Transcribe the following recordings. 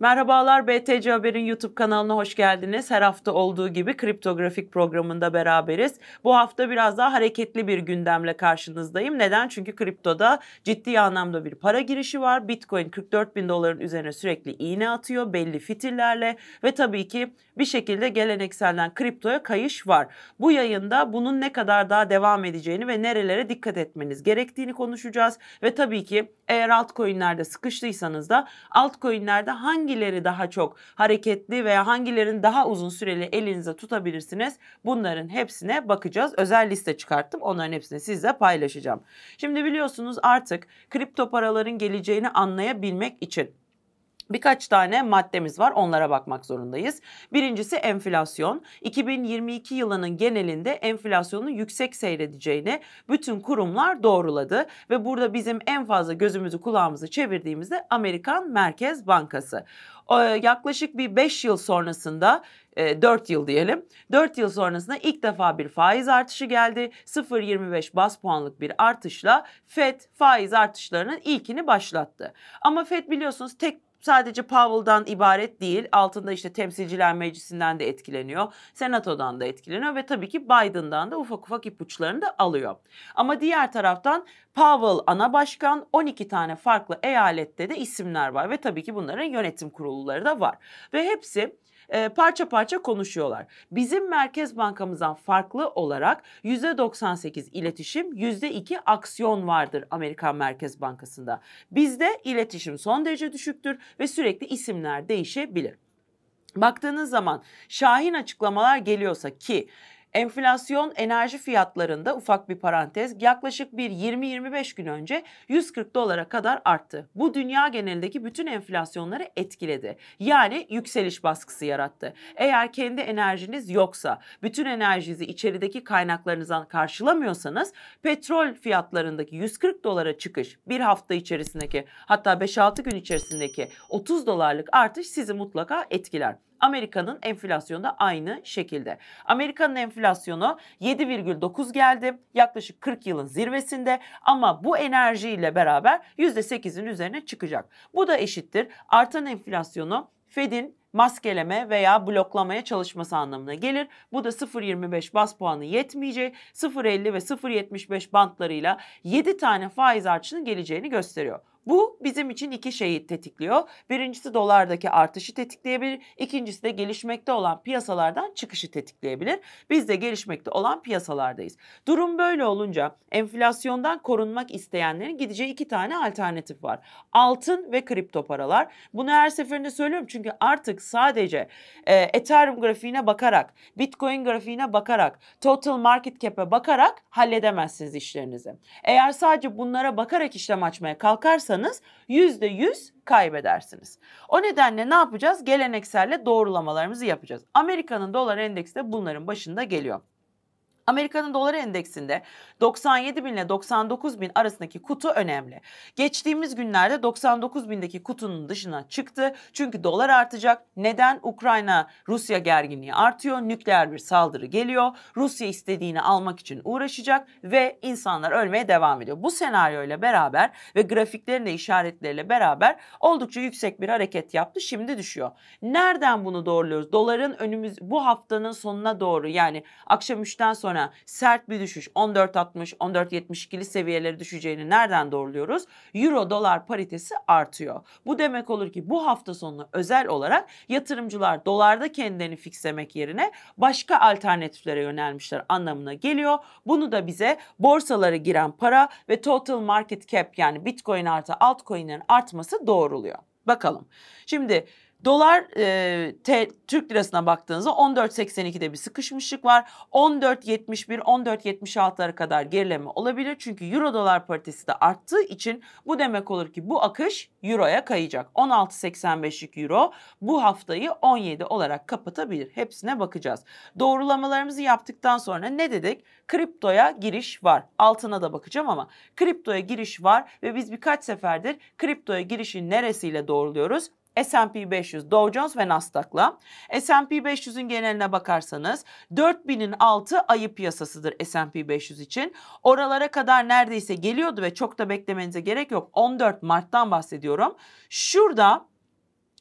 Merhabalar BTC Haber'in YouTube kanalına hoş geldiniz. Her hafta olduğu gibi kriptografik programında beraberiz. Bu hafta biraz daha hareketli bir gündemle karşınızdayım. Neden? Çünkü kriptoda ciddi anlamda bir para girişi var. Bitcoin 44 bin doların üzerine sürekli iğne atıyor belli fitillerle ve tabii ki bir şekilde gelenekselden kriptoya kayış var. Bu yayında bunun ne kadar daha devam edeceğini ve nerelere dikkat etmeniz gerektiğini konuşacağız ve tabii ki eğer altcoin'lerde sıkıştıysanız da altcoin'lerde hangileri daha çok hareketli veya hangilerin daha uzun süreli elinize tutabilirsiniz? Bunların hepsine bakacağız. Özel liste çıkarttım. Onların hepsini sizle paylaşacağım. Şimdi biliyorsunuz artık kripto paraların geleceğini anlayabilmek için Birkaç tane maddemiz var onlara bakmak zorundayız. Birincisi enflasyon. 2022 yılının genelinde enflasyonun yüksek seyredeceğini bütün kurumlar doğruladı. Ve burada bizim en fazla gözümüzü kulağımızı çevirdiğimizde Amerikan Merkez Bankası. Yaklaşık bir 5 yıl sonrasında 4 e, yıl diyelim. 4 yıl sonrasında ilk defa bir faiz artışı geldi. 0.25 bas puanlık bir artışla FED faiz artışlarının ilkini başlattı. Ama FED biliyorsunuz tek sadece Powell'dan ibaret değil. Altında işte temsilciler meclisinden de etkileniyor. Senatodan da etkileniyor ve tabii ki Biden'dan da ufak ufak ipuçlarını da alıyor. Ama diğer taraftan Powell ana başkan 12 tane farklı eyalette de isimler var ve tabii ki bunların yönetim kurulları da var. Ve hepsi e, parça parça konuşuyorlar. Bizim Merkez Bankamızdan farklı olarak %98 iletişim, %2 aksiyon vardır Amerikan Merkez Bankası'nda. Bizde iletişim son derece düşüktür ve sürekli isimler değişebilir. Baktığınız zaman şahin açıklamalar geliyorsa ki Enflasyon enerji fiyatlarında ufak bir parantez yaklaşık bir 20-25 gün önce 140 dolara kadar arttı. Bu dünya genelindeki bütün enflasyonları etkiledi. Yani yükseliş baskısı yarattı. Eğer kendi enerjiniz yoksa, bütün enerjinizi içerideki kaynaklarınızdan karşılamıyorsanız petrol fiyatlarındaki 140 dolara çıkış bir hafta içerisindeki hatta 5-6 gün içerisindeki 30 dolarlık artış sizi mutlaka etkiler. Amerika'nın enflasyonu da aynı şekilde. Amerika'nın enflasyonu 7,9 geldi. Yaklaşık 40 yılın zirvesinde ama bu enerjiyle beraber %8'in üzerine çıkacak. Bu da eşittir. Artan enflasyonu Fed'in maskeleme veya bloklamaya çalışması anlamına gelir. Bu da 0.25 bas puanı yetmeyecek, 0.50 ve 0.75 bantlarıyla 7 tane faiz artışının geleceğini gösteriyor. Bu bizim için iki şeyi tetikliyor. Birincisi dolardaki artışı tetikleyebilir. İkincisi de gelişmekte olan piyasalardan çıkışı tetikleyebilir. Biz de gelişmekte olan piyasalardayız. Durum böyle olunca enflasyondan korunmak isteyenlerin gideceği iki tane alternatif var. Altın ve kripto paralar. Bunu her seferinde söylüyorum çünkü artık sadece e, Ethereum grafiğine bakarak, Bitcoin grafiğine bakarak, total market cap'e bakarak halledemezsiniz işlerinizi. Eğer sadece bunlara bakarak işlem açmaya kalkarsanız alırsanız %100 kaybedersiniz. O nedenle ne yapacağız? Gelenekselle doğrulamalarımızı yapacağız. Amerika'nın dolar endeksi de bunların başında geliyor. Amerika'nın dolar endeksinde 97 bin ile 99 bin arasındaki kutu önemli. Geçtiğimiz günlerde 99 bindeki kutunun dışına çıktı. Çünkü dolar artacak. Neden? Ukrayna Rusya gerginliği artıyor. Nükleer bir saldırı geliyor. Rusya istediğini almak için uğraşacak ve insanlar ölmeye devam ediyor. Bu senaryo ile beraber ve grafiklerin de işaretleriyle beraber oldukça yüksek bir hareket yaptı. Şimdi düşüyor. Nereden bunu doğruluyoruz? Doların önümüz bu haftanın sonuna doğru yani akşam 3'ten sonra sonra sert bir düşüş 14.60 14.72'li seviyeleri düşeceğini nereden doğruluyoruz? Euro dolar paritesi artıyor. Bu demek olur ki bu hafta sonu özel olarak yatırımcılar dolarda kendilerini fixlemek yerine başka alternatiflere yönelmişler anlamına geliyor. Bunu da bize borsalara giren para ve total market cap yani bitcoin artı altcoinin artması doğruluyor. Bakalım. Şimdi Dolar e, te, Türk lirasına baktığınızda 14.82'de bir sıkışmışlık var. 14.71, 14.76'lara kadar gerileme olabilir. Çünkü euro dolar paritesi de arttığı için bu demek olur ki bu akış euroya kayacak. 16.85'lik euro bu haftayı 17 olarak kapatabilir. Hepsine bakacağız. Doğrulamalarımızı yaptıktan sonra ne dedik? Kriptoya giriş var. Altına da bakacağım ama kriptoya giriş var ve biz birkaç seferdir kriptoya girişin neresiyle doğruluyoruz? S&P 500, Dow Jones ve Nasdaq'la. S&P 500'ün geneline bakarsanız 4000'in altı ayı piyasasıdır S&P 500 için. Oralara kadar neredeyse geliyordu ve çok da beklemenize gerek yok. 14 Mart'tan bahsediyorum. Şurada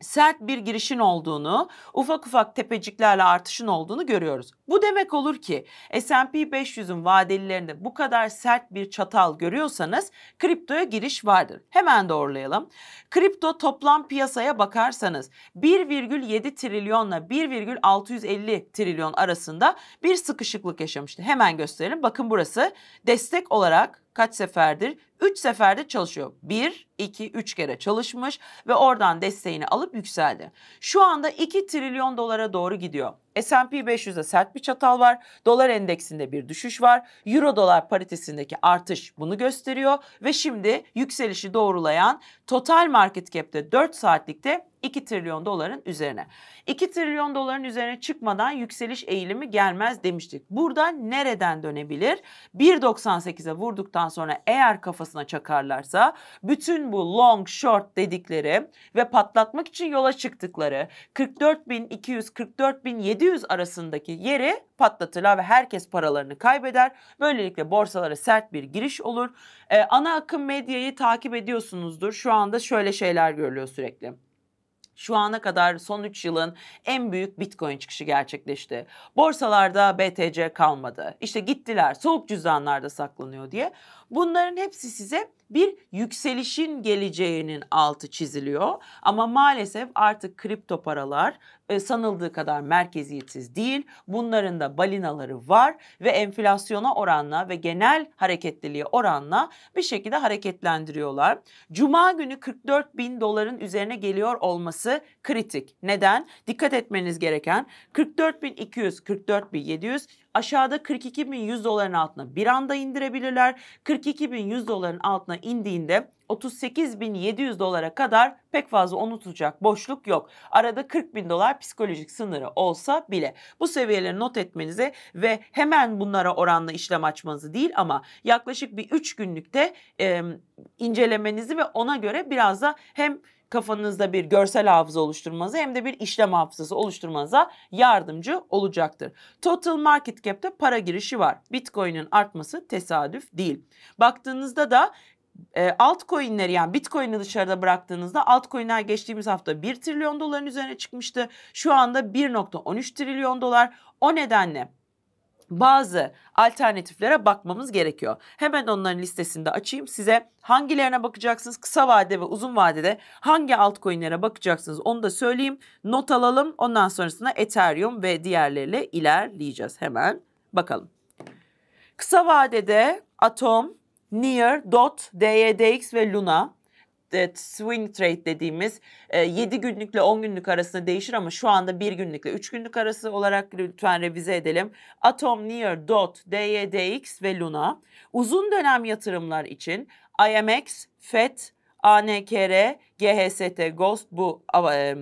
sert bir girişin olduğunu, ufak ufak tepeciklerle artışın olduğunu görüyoruz. Bu demek olur ki S&P 500'ün vadelilerinde bu kadar sert bir çatal görüyorsanız kriptoya giriş vardır. Hemen doğrulayalım. Kripto toplam piyasaya bakarsanız 1,7 trilyonla 1,650 trilyon arasında bir sıkışıklık yaşamıştı. Hemen gösterelim. Bakın burası destek olarak kaç seferdir? 3 seferde çalışıyor. 1, 2, 3 kere çalışmış ve oradan desteğini alıp yükseldi. Şu anda 2 trilyon dolara doğru gidiyor. S&P 500'de sert bir çatal var. Dolar endeksinde bir düşüş var. Euro dolar paritesindeki artış bunu gösteriyor ve şimdi yükselişi doğrulayan total market cap'te 4 saatlikte 2 trilyon doların üzerine. 2 trilyon doların üzerine çıkmadan yükseliş eğilimi gelmez demiştik. Burada nereden dönebilir? 1.98'e vurduktan sonra eğer kafasına çakarlarsa bütün bu long short dedikleri ve patlatmak için yola çıktıkları 44.200 44.700 700 arasındaki yeri patlatırlar ve herkes paralarını kaybeder. Böylelikle borsalara sert bir giriş olur. Ee, ana akım medyayı takip ediyorsunuzdur. Şu anda şöyle şeyler görülüyor sürekli. Şu ana kadar son 3 yılın en büyük Bitcoin çıkışı gerçekleşti. Borsalarda BTC kalmadı. İşte gittiler soğuk cüzdanlarda saklanıyor diye. Bunların hepsi size bir yükselişin geleceğinin altı çiziliyor. Ama maalesef artık kripto paralar e, sanıldığı kadar merkeziyetsiz değil. Bunların da balinaları var ve enflasyona oranla ve genel hareketliliğe oranla bir şekilde hareketlendiriyorlar. Cuma günü 44 bin doların üzerine geliyor olması kritik. Neden? Dikkat etmeniz gereken 44.200, 44.700 aşağıda 42.100 doların altına bir anda indirebilirler. 42.100 doların altına indiğinde 38.700 dolara kadar pek fazla unutulacak boşluk yok. Arada 40.000 dolar psikolojik sınırı olsa bile bu seviyeleri not etmenize ve hemen bunlara oranla işlem açmanızı değil ama yaklaşık bir 3 günlükte e, incelemenizi ve ona göre biraz da hem kafanızda bir görsel hafıza oluşturmanıza hem de bir işlem hafızası oluşturmanıza yardımcı olacaktır. Total market cap'te para girişi var. Bitcoin'in artması tesadüf değil. Baktığınızda da e, altcoin'leri yani Bitcoin'i dışarıda bıraktığınızda altcoin'ler geçtiğimiz hafta 1 trilyon doların üzerine çıkmıştı. Şu anda 1.13 trilyon dolar. O nedenle bazı alternatiflere bakmamız gerekiyor. Hemen onların listesini de açayım size. Hangilerine bakacaksınız? Kısa vade ve uzun vadede hangi altcoin'lere bakacaksınız? Onu da söyleyeyim. Not alalım. Ondan sonrasında Ethereum ve diğerleriyle ilerleyeceğiz. Hemen bakalım. Kısa vadede Atom, Near, DOT, DYDX ve Luna e, swing trade dediğimiz 7 e, günlükle 10 günlük arasında değişir ama şu anda 1 günlükle 3 günlük arası olarak lütfen revize edelim. Atom, Near, DOT, DYDX ve Luna. Uzun dönem yatırımlar için IMX, FED, ANKR, GHST, Ghost bu e,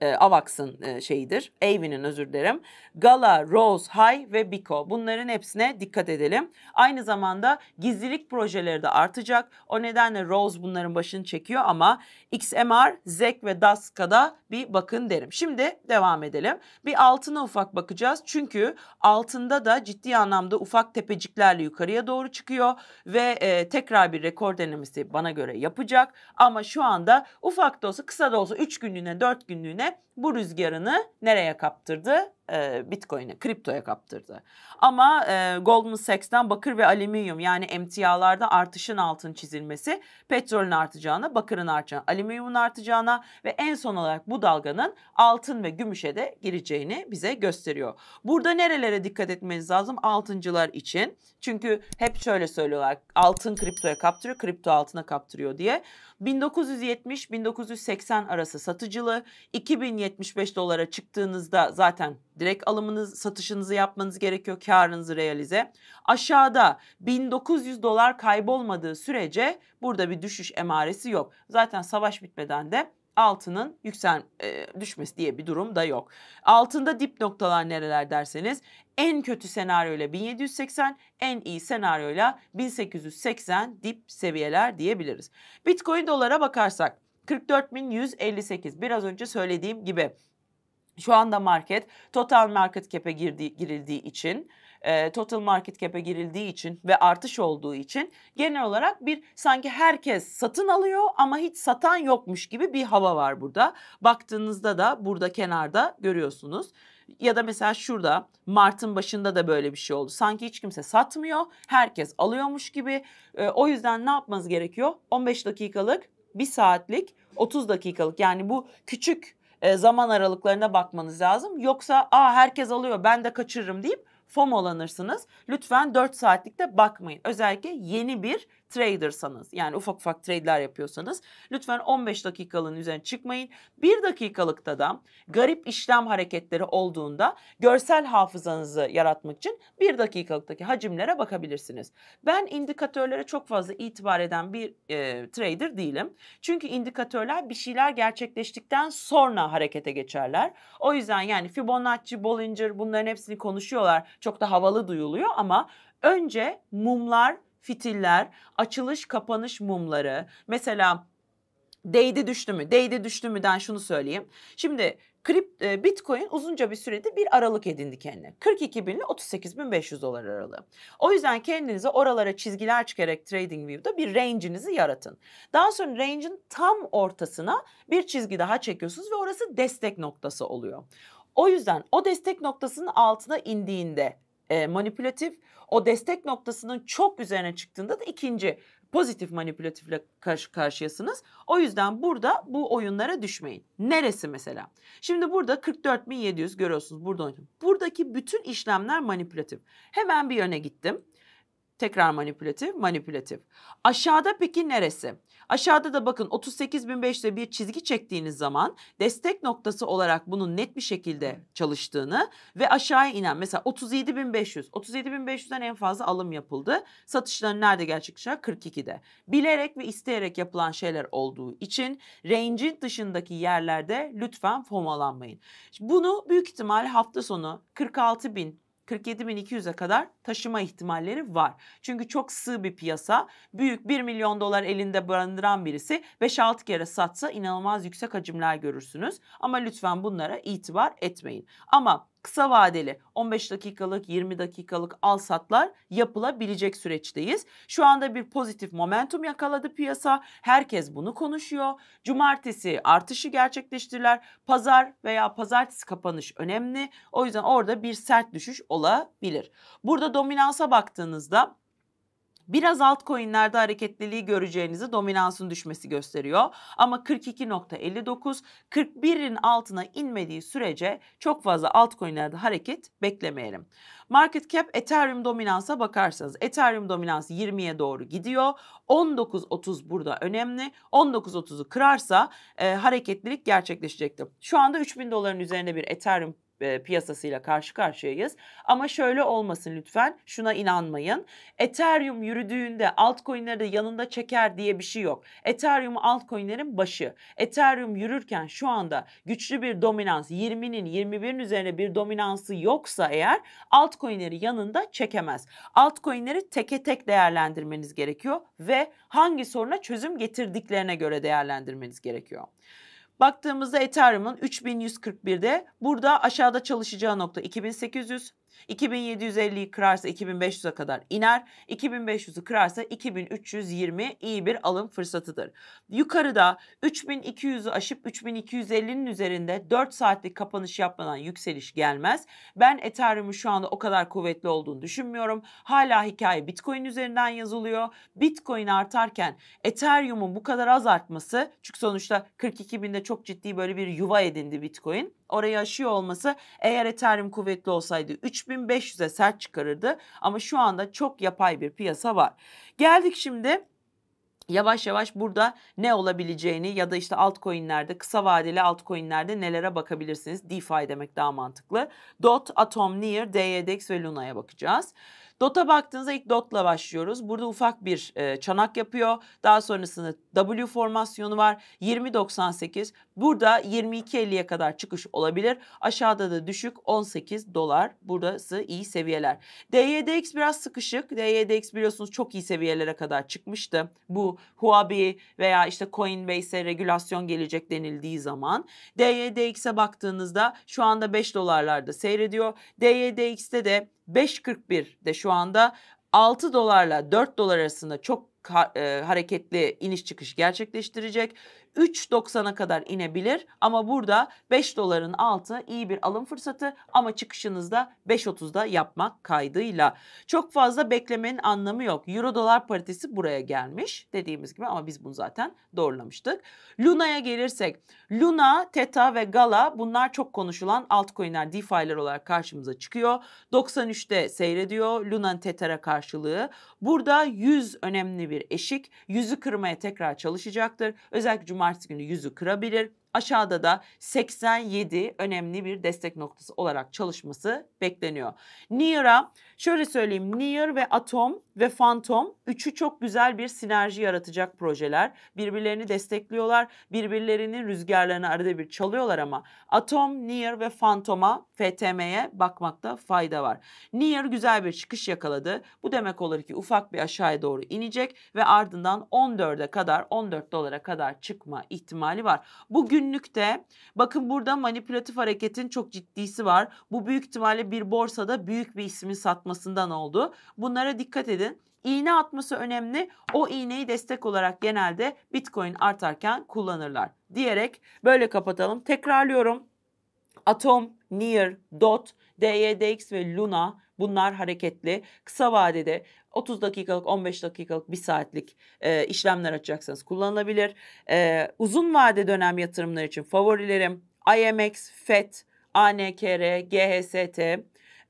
e, Avax'ın e, şeyidir. Avin'in özür dilerim. Gala, Rose, High ve Biko. Bunların hepsine dikkat edelim. Aynı zamanda gizlilik projeleri de artacak. O nedenle Rose bunların başını çekiyor ama XMR, ZEK ve DASK'a da bir bakın derim. Şimdi devam edelim. Bir altına ufak bakacağız. Çünkü altında da ciddi anlamda ufak tepeciklerle yukarıya doğru çıkıyor ve e, tekrar bir rekor denemesi bana göre yapacak. Ama şu anda ufak da olsa kısa da olsa 3 günlüğüne 4 günlüğüne bu rüzgarını nereye kaptırdı? e, Bitcoin'e, kriptoya kaptırdı. Ama e, Goldman Sachs'ten bakır ve alüminyum yani emtialarda artışın altın çizilmesi petrolün artacağına, bakırın artacağına, alüminyumun artacağına ve en son olarak bu dalganın altın ve gümüşe de gireceğini bize gösteriyor. Burada nerelere dikkat etmeniz lazım altıncılar için? Çünkü hep şöyle söylüyorlar altın kriptoya kaptırıyor, kripto altına kaptırıyor diye. 1970-1980 arası satıcılı, 2075 dolara çıktığınızda zaten Direkt alımınız, satışınızı yapmanız gerekiyor, karınızı realize. Aşağıda 1900 dolar kaybolmadığı sürece burada bir düşüş emaresi yok. Zaten savaş bitmeden de altının yüksel e, düşmesi diye bir durum da yok. Altında dip noktalar nereler derseniz en kötü senaryoyla 1780, en iyi senaryoyla 1880 dip seviyeler diyebiliriz. Bitcoin dolara bakarsak 44.158 biraz önce söylediğim gibi şu anda market total market cap'e girildiği için e, total market cap'e girildiği için ve artış olduğu için genel olarak bir sanki herkes satın alıyor ama hiç satan yokmuş gibi bir hava var burada. Baktığınızda da burada kenarda görüyorsunuz. Ya da mesela şurada Mart'ın başında da böyle bir şey oldu. Sanki hiç kimse satmıyor, herkes alıyormuş gibi. E, o yüzden ne yapmanız gerekiyor? 15 dakikalık, 1 saatlik, 30 dakikalık yani bu küçük e, zaman aralıklarına bakmanız lazım. Yoksa aa herkes alıyor ben de kaçırırım deyip FOMO'lanırsınız. Lütfen 4 saatlikte bakmayın. Özellikle yeni bir tradersanız yani ufak ufak trade'ler yapıyorsanız lütfen 15 dakikalığın üzerine çıkmayın. 1 dakikalıkta da garip işlem hareketleri olduğunda görsel hafızanızı yaratmak için 1 dakikalıktaki hacimlere bakabilirsiniz. Ben indikatörlere çok fazla itibar eden bir e, trader değilim. Çünkü indikatörler bir şeyler gerçekleştikten sonra harekete geçerler. O yüzden yani Fibonacci, Bollinger bunların hepsini konuşuyorlar. Çok da havalı duyuluyor ama önce mumlar fitiller, açılış kapanış mumları. Mesela değdi düştü mü? Değdi düştü müden şunu söyleyeyim. Şimdi kript, e, Bitcoin uzunca bir sürede bir aralık edindi kendine. 42 bin ile 38 bin 500 dolar aralığı. O yüzden kendinize oralara çizgiler çıkarak TradingView'da bir range'inizi yaratın. Daha sonra range'in tam ortasına bir çizgi daha çekiyorsunuz ve orası destek noktası oluyor. O yüzden o destek noktasının altına indiğinde e, manipülatif. O destek noktasının çok üzerine çıktığında da ikinci pozitif manipülatifle karşı karşıyasınız. O yüzden burada bu oyunlara düşmeyin. Neresi mesela? Şimdi burada 44.700 görüyorsunuz burada oynadım. Buradaki bütün işlemler manipülatif. Hemen bir yöne gittim. Tekrar manipülatif, manipülatif. Aşağıda peki neresi? Aşağıda da bakın 38.500'e bir çizgi çektiğiniz zaman destek noktası olarak bunun net bir şekilde çalıştığını ve aşağıya inen mesela 37.500. 37.500'den en fazla alım yapıldı. Satışların nerede gerçekleşiyor? 42'de. Bilerek ve isteyerek yapılan şeyler olduğu için range'in dışındaki yerlerde lütfen fomalanmayın. Bunu büyük ihtimal hafta sonu 46 bin 47.200'e kadar taşıma ihtimalleri var. Çünkü çok sığ bir piyasa. Büyük 1 milyon dolar elinde barındıran birisi 5-6 kere satsa inanılmaz yüksek hacimler görürsünüz. Ama lütfen bunlara itibar etmeyin. Ama kısa vadeli 15 dakikalık 20 dakikalık al satlar yapılabilecek süreçteyiz. Şu anda bir pozitif momentum yakaladı piyasa. Herkes bunu konuşuyor. Cumartesi artışı gerçekleştirirler. Pazar veya pazartesi kapanış önemli. O yüzden orada bir sert düşüş olabilir. Burada dominansa baktığınızda biraz altcoin'lerde hareketliliği göreceğinizi dominansın düşmesi gösteriyor. Ama 42.59 41'in altına inmediği sürece çok fazla altcoin'lerde hareket beklemeyelim. Market cap Ethereum dominansa bakarsanız Ethereum dominansı 20'ye doğru gidiyor. 19.30 burada önemli. 19.30'u kırarsa e, hareketlilik gerçekleşecektir. Şu anda 3000 doların üzerinde bir Ethereum e, piyasasıyla karşı karşıyayız. Ama şöyle olmasın lütfen şuna inanmayın. Ethereum yürüdüğünde altcoin'leri de yanında çeker diye bir şey yok. Ethereum altcoin'lerin başı. Ethereum yürürken şu anda güçlü bir dominans 20'nin 21'in üzerine bir dominansı yoksa eğer altcoin'leri yanında çekemez. Altcoin'leri teke tek değerlendirmeniz gerekiyor ve hangi soruna çözüm getirdiklerine göre değerlendirmeniz gerekiyor. Baktığımızda Ethereum'un 3141'de burada aşağıda çalışacağı nokta 2800, 2750'yi kırarsa 2500'e kadar iner. 2500'ü kırarsa 2320 iyi bir alım fırsatıdır. Yukarıda 3200'ü aşıp 3250'nin üzerinde 4 saatlik kapanış yapmadan yükseliş gelmez. Ben Ethereum'un şu anda o kadar kuvvetli olduğunu düşünmüyorum. Hala hikaye Bitcoin üzerinden yazılıyor. Bitcoin artarken Ethereum'un bu kadar az artması çünkü sonuçta 42.000'de çok ciddi böyle bir yuva edindi Bitcoin orayı aşıyor olması eğer Ethereum kuvvetli olsaydı 3500'e sert çıkarırdı. Ama şu anda çok yapay bir piyasa var. Geldik şimdi yavaş yavaş burada ne olabileceğini ya da işte altcoin'lerde kısa vadeli altcoin'lerde nelere bakabilirsiniz? DeFi demek daha mantıklı. DOT, Atom, Near, DEDEX ve Luna'ya bakacağız. Dota baktığınızda ilk dotla başlıyoruz. Burada ufak bir e, çanak yapıyor. Daha sonrasında W formasyonu var. 20.98. Burada 22.50'ye kadar çıkış olabilir. Aşağıda da düşük 18 dolar. Burası iyi seviyeler. DYDX biraz sıkışık. DYDX biliyorsunuz çok iyi seviyelere kadar çıkmıştı. Bu Huobi veya işte Coinbase'e regülasyon gelecek denildiği zaman. DYDX'e baktığınızda şu anda 5 dolarlarda seyrediyor. DYDX'te de 5.41'de şu anda 6 dolarla 4 dolar arasında çok e, hareketli iniş çıkış gerçekleştirecek. 3.90'a kadar inebilir ama burada 5 doların altı iyi bir alım fırsatı ama çıkışınızda 5.30'da yapmak kaydıyla. Çok fazla beklemenin anlamı yok. Euro dolar paritesi buraya gelmiş dediğimiz gibi ama biz bunu zaten doğrulamıştık. Luna'ya gelirsek Luna, Theta ve Gala bunlar çok konuşulan altcoin'ler, DeFi'ler olarak karşımıza çıkıyor. 93'te seyrediyor Luna'nın Tether'a karşılığı. Burada 100 önemli bir eşik. 100'ü kırmaya tekrar çalışacaktır. Özellikle Cumhurbaşkanı Mart günü yüzü kırabilir aşağıda da 87 önemli bir destek noktası olarak çalışması bekleniyor. Near'a şöyle söyleyeyim Near ve Atom ve Phantom üçü çok güzel bir sinerji yaratacak projeler. Birbirlerini destekliyorlar. Birbirlerinin rüzgarlarını arada bir çalıyorlar ama Atom, Near ve Phantom'a FTM'ye bakmakta fayda var. Near güzel bir çıkış yakaladı. Bu demek olur ki ufak bir aşağıya doğru inecek ve ardından 14'e kadar 14 dolara kadar çıkma ihtimali var. Bugün Günlükte bakın burada manipülatif hareketin çok ciddisi var. Bu büyük ihtimalle bir borsada büyük bir ismin satmasından oldu. Bunlara dikkat edin. İğne atması önemli. O iğneyi destek olarak genelde Bitcoin artarken kullanırlar diyerek böyle kapatalım. Tekrarlıyorum. Atom, Near, DOT, DYDX ve Luna bunlar hareketli. Kısa vadede 30 dakikalık, 15 dakikalık, 1 saatlik e, işlemler açacaksanız kullanılabilir. E, uzun vade dönem yatırımlar için favorilerim IMX, FED, ANKR, GHST,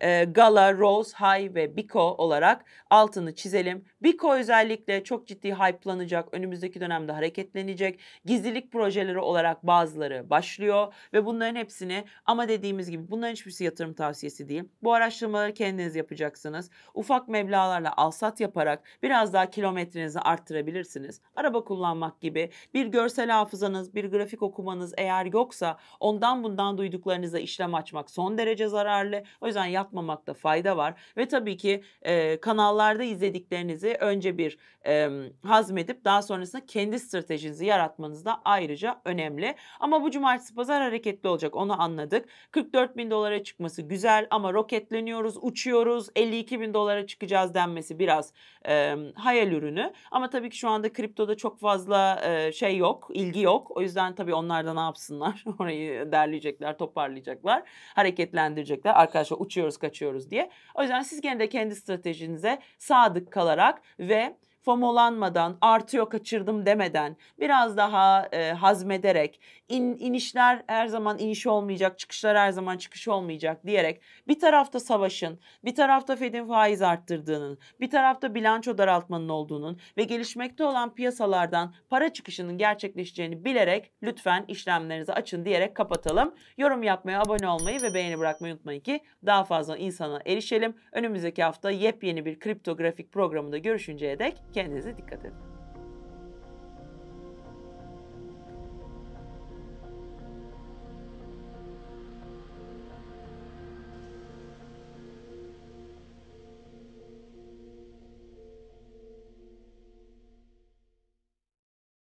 e, Gala, Rose, Hay ve Biko olarak altını çizelim. Biko özellikle çok ciddi hype'lanacak. Önümüzdeki dönemde hareketlenecek. Gizlilik projeleri olarak bazıları başlıyor ve bunların hepsini ama dediğimiz gibi bunların hiçbirisi yatırım tavsiyesi değil. Bu araştırmaları kendiniz yapacaksınız. Ufak meblağlarla alsat yaparak biraz daha kilometrenizi arttırabilirsiniz. Araba kullanmak gibi bir görsel hafızanız, bir grafik okumanız eğer yoksa ondan bundan duyduklarınıza işlem açmak son derece zararlı. O yüzden yapmamakta fayda var ve tabii ki e, kanallarda izlediklerinizi stratejinizi önce bir e, hazmedip daha sonrasında kendi stratejinizi yaratmanız da ayrıca önemli. Ama bu cumartesi pazar hareketli olacak onu anladık. 44 bin dolara çıkması güzel ama roketleniyoruz, uçuyoruz, 52 bin dolara çıkacağız denmesi biraz e, hayal ürünü. Ama tabii ki şu anda kriptoda çok fazla e, şey yok, ilgi yok. O yüzden tabii onlar da ne yapsınlar? Orayı derleyecekler, toparlayacaklar, hareketlendirecekler. Arkadaşlar uçuyoruz, kaçıyoruz diye. O yüzden siz gene de kendi stratejinize sadık kalarak ve fomolanmadan, artıyor kaçırdım demeden, biraz daha e, hazmederek, in, inişler her zaman iniş olmayacak, çıkışlar her zaman çıkış olmayacak diyerek bir tarafta savaşın, bir tarafta Fed'in faiz arttırdığının, bir tarafta bilanço daraltmanın olduğunun ve gelişmekte olan piyasalardan para çıkışının gerçekleşeceğini bilerek lütfen işlemlerinizi açın diyerek kapatalım. Yorum yapmayı, abone olmayı ve beğeni bırakmayı unutmayın ki daha fazla insana erişelim. Önümüzdeki hafta yepyeni bir kriptografik programında görüşünceye dek Kendinize dikkat edin.